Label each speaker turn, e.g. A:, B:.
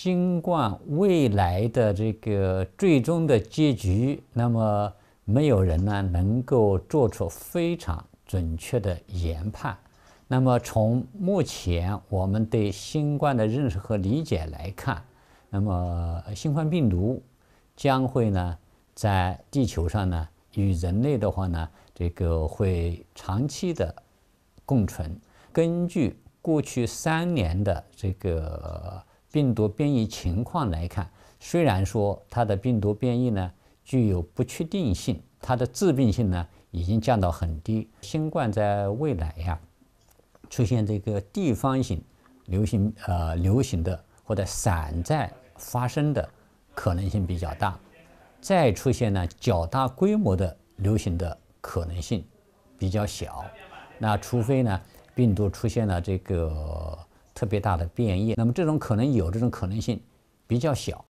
A: 新冠未来的这个最终的结局，那么没有人呢能够做出非常准确的研判。那么从目前我们对新冠的认识和理解来看，那么新冠病毒将会呢在地球上呢与人类的话呢这个会长期的共存。根据过去三年的这个。病毒变异情况来看，虽然说它的病毒变异呢具有不确定性，它的致病性呢已经降到很低。新冠在未来呀，出现这个地方性流行呃流行的或者散在发生的可能性比较大，再出现呢较大规模的流行的可能性比较小。那除非呢病毒出现了这个。特别大的变异，那么这种可能有这种可能性比较小。